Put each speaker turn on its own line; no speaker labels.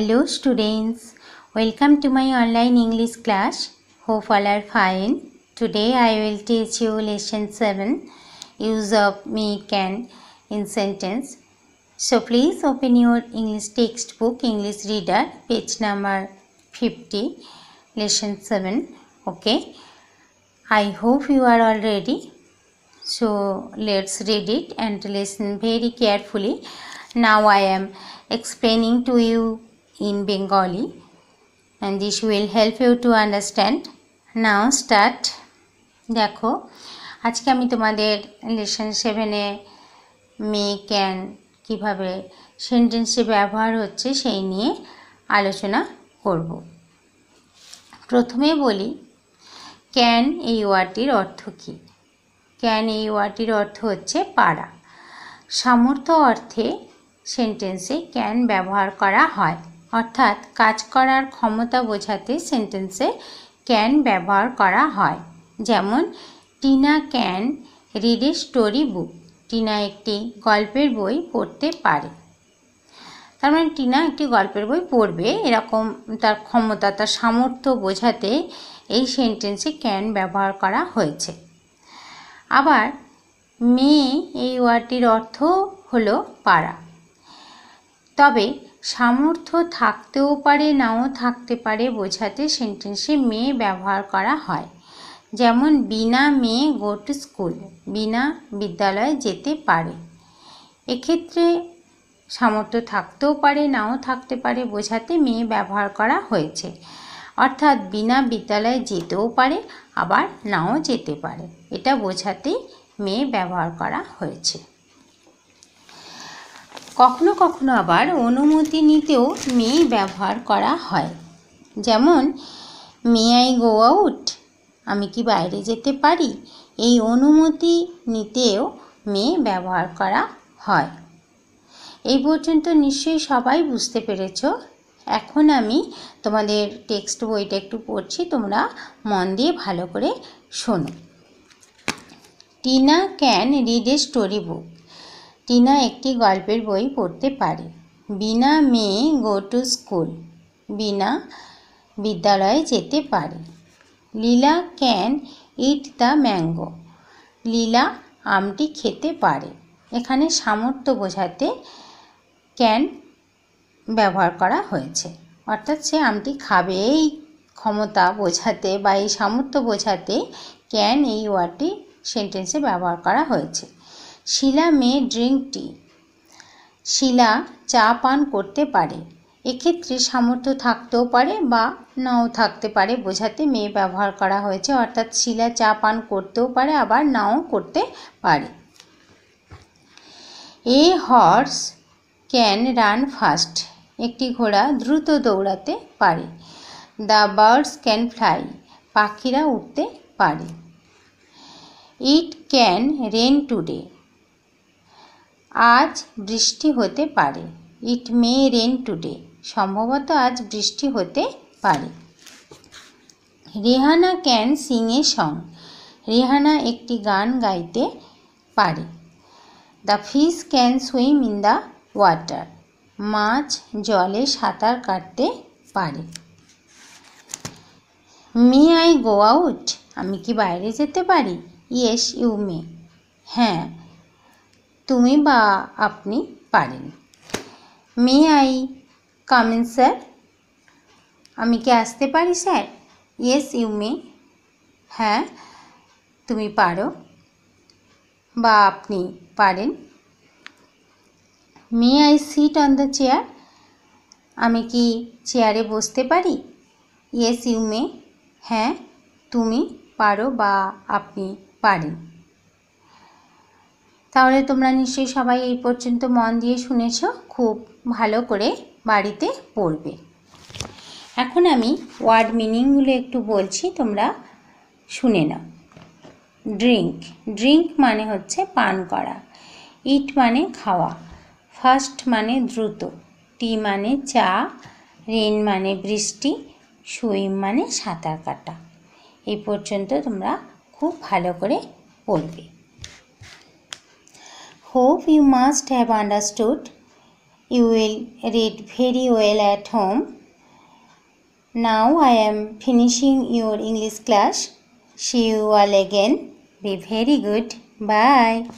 Hello students, welcome to my online English class. Hope all are fine. Today I will teach you lesson 7, use of me can in sentence. So please open your English textbook, English reader, page number 50, lesson 7. Okay, I hope you are all ready. So let's read it and listen very carefully. Now I am explaining to you in Bengali and this will help you to understand. Now start. দেখো আজকে আমি তোমাদের lesson সেভেনে মে can কীভাবে সেন্টেন্সে ব্যবহার হচ্ছে সেই নিয়ে আলোচনা করব প্রথমে বলি ক্যান এই ওয়ার্ডটির অর্থ কী ক্যান এই ওয়ার্ডটির অর্থ হচ্ছে পাড়া সামর্থ্য অর্থে সেন্টেন্সে ক্যান ব্যবহার করা হয় অর্থাৎ কাজ করার ক্ষমতা বোঝাতে সেন্টেন্সে ক্যান ব্যবহার করা হয় যেমন Tina can read a story book Tina একটি গল্পের বই পড়তে পারে তার মানে টিনা একটি গল্পের বই পড়বে এরকম তার ক্ষমতা তার সামর্থ্য বোঝাতে এই সেন্টেন্সে ক্যান ব্যবহার করা হয়েছে আবার মেয়ে এই ওয়ার্ডটির অর্থ হলো পাড়া তবে সামর্থ্য থাকতেও পারে নাও থাকতে পারে বোঝাতে সেন্টেন্সে মেয়ে ব্যবহার করা হয় যেমন বিনা মেয়ে গো টু স্কুল বিনা বিদ্যালয়ে যেতে পারে এক্ষেত্রে সামর্থ্য থাকতেও পারে নাও থাকতে পারে বোঝাতে মেয়ে ব্যবহার করা হয়েছে অর্থাৎ বিনা বিদ্যালয়ে যেতেও পারে আবার নাও যেতে পারে এটা বোঝাতেই মেয়ে ব্যবহার করা হয়েছে কখনো কখনো আবার অনুমতি নিতেও মে ব্যবহার করা হয় যেমন মে আই গো আউট আমি কি বাইরে যেতে পারি এই অনুমতি নিতেও মে ব্যবহার করা হয় এই পর্যন্ত নিশ্চয়ই সবাই বুঝতে পেরেছ এখন আমি তোমাদের টেক্সট বইটা একটু পড়ছি তোমরা মন দিয়ে ভালো করে শোনো Tina can read a story book Tina একটি গল্পের বই পড়তে পারে বিনা মেয়ে গো টু স্কুল বিনা বিদ্যালয়ে যেতে পারে Leela can eat the mango Leela আমটি খেতে পারে এখানে সামর্থ্য বোঝাতে ক্যান ব্যবহার করা হয়েছে অর্থাৎ সে আমটি খাবে এই ক্ষমতা বোঝাতে বা এই সামর্থ্য বোঝাতে ক্যান এই ওয়ার্ডটি সেন্টেন্সে ব্যবহার করা হয়েছে শিলা মে ড্রিঙ্ক টি শিলা চা পান করতে পারে এক্ষেত্রে সামর্থ্য থাকতেও পারে বা নাও থাকতে পারে বোঝাতে মেয়ে ব্যবহার করা হয়েছে অর্থাৎ শিলা চা পান করতেও পারে আবার নাও করতে পারে a horse can run fast একটি ঘোড়া দ্রুত দৌড়াতে পারে দ্য বার্ডস ক্যান ফ্লাই পাখিরা উঠতে পারে ইট ক্যান রেন টুডে আজ বৃষ্টি হতে পারে ইট মে রেন টুডে সম্ভবত আজ বৃষ্টি হতে পারে Rehana can sing a song Rehana একটি গান গাইতে পারে the fish can swim in the water মাছ জলে সাঁতার কাটতে পারে মে আই গো আউট আমি কি বাইরে যেতে পারি ইয়েস ইউ মে হ্যাঁ तुम्हें पर मे आई कमें सर हमें कि आसते परि सर येस यू मे हाँ तुम्हें पारो बाई पारें may I sit on the chair हमें कि चेयारे बसते परि येस यू मे हाँ तुम्हें पारो बा आपनी पारें তাহলে তোমরা নিশ্চয়ই সবাই এই পর্যন্ত মন দিয়ে শুনেছ খুব ভালো করে বাড়িতে পড়বে এখন আমি ওয়ার্ড মিনিংগুলো একটু বলছি তোমরা শুনে নাও ড্রিঙ্ক ড্রিঙ্ক মানে হচ্ছে পান করা ইট মানে খাওয়া ফার্স্ট মানে দ্রুত টি মানে চা রেন মানে বৃষ্টি সুইম মানে সাঁতার কাটা এই পর্যন্ত তোমরা খুব ভালো করে পড়বে Hope you must have understood. You will read very well at home. Now I am finishing your English class. See you all again. Be very good. Bye.